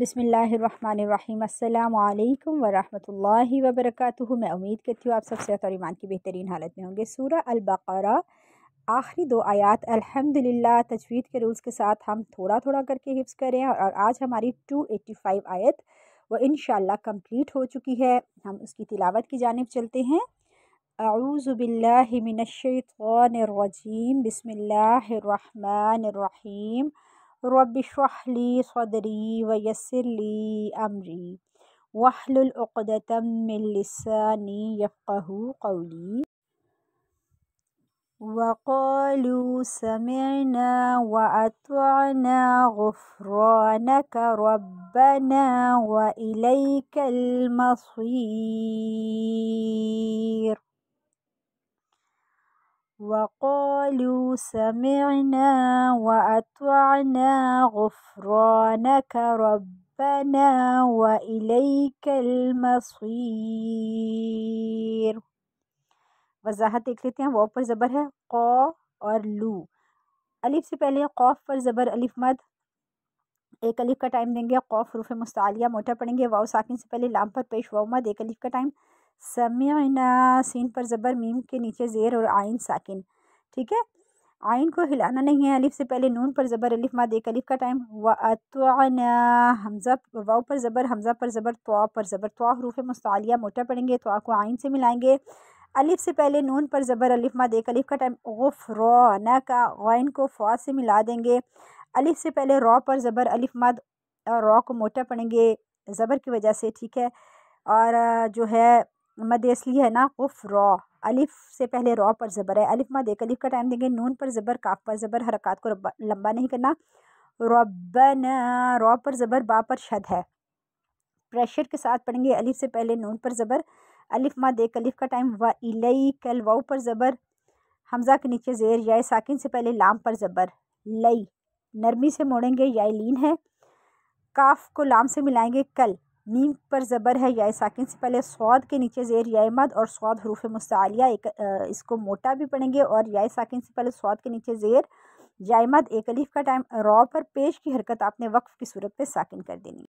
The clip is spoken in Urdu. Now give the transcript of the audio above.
بسم اللہ الرحمن الرحیم السلام علیکم ورحمۃ اللہ وبرکاتہ میں امید کرتی ہوں آپ سب صحت اور ایمان کی بہترین حالت میں ہوں گے سورہ البقرہ آخری دو آیات الحمدللہ تجوید کے رولز کے ساتھ ہم تھوڑا تھوڑا کر کے حفظ کریں اور آج ہماری 285 آیت وہ انشاءاللہ کمپلیٹ ہو چکی ہے ہم اس کی تلاوت کی جانب چلتے ہیں اعوذ باللہ من الشیطان الرجیم بسم اللہ الرحمن الرحیم رب اشرح لي صدري ويسر لي أمري واحلل عقدة من لساني يفقه قولي وقالوا سمعنا وأطعنا غفرانك ربنا وإليك المصير وقالوا سمعنا وأطعنا غفرانك ربنا وإليك المصير وضاحت دیکھ لیتے ہیں واو پر زبر ہے قا اور لو الف سے پہلے قاف پر زبر الف مد ایک الف کا ٹائم دیں گے قاف حروف مستعلیہ موٹا پڑھیں گے واو ساکن سے پہلے لام پر پیش واو مد ایک الف کا ٹائم سمعنا سین پر زبر میم کے نیچے زیر اور آئین ساکن ٹھیک ہے آئین کو ہلانا نہیں ہے الف سے پہلے نون پر زبر ماد ایک علیف کا ٹائم و طزپ و پر زبر حمزہ پر زبر توا پر زبر توا حروف مستعلیہ موٹا پڑھیں گے توا کو آئین سے ملائیں گے الف سے پہلے نون پر زبر ماد ایک علیف کا ٹائم غف کا غائن کو فوا سے ملا دیں گے الف سے پہلے رو پر زبر علیف ماد رو کو موٹا پڑھیں گے زبر کی وجہ سے ٹھیک ہے اور جو ہے مد اصلی ہے نا قف را الف سے پہلے را پر زبر ہے الف مد ایک الف کا ٹائم دیں گے نون پر زبر کاف پر زبر حرکات کو لمبا نہیں کرنا ربنا را پر زبر با پر شد ہے پریشر کے ساتھ پڑھیں گے الف سے پہلے نون پر زبر الف مد ایک الف کا ٹائم و لئی کل و پر زبر حمزہ کے نیچے زیر یا ساکن سے پہلے لام پر زبر لئی نرمی سے موڑیں گے یا لین ہے کاف کو لام سے ملائیں گے کل میم پر زبر ہے یا ساکن سے پہلے سواد کے نیچے زیر یا مد اور سواد حروف مستعلیہ ایک اس کو موٹا بھی پڑھیں گے اور یا ساکن سے پہلے سواد کے نیچے زیر یا مد ایک علیف کا ٹائم رو پر پیش کی حرکت آپ نے وقف کی صورت پہ ساکن کر دینی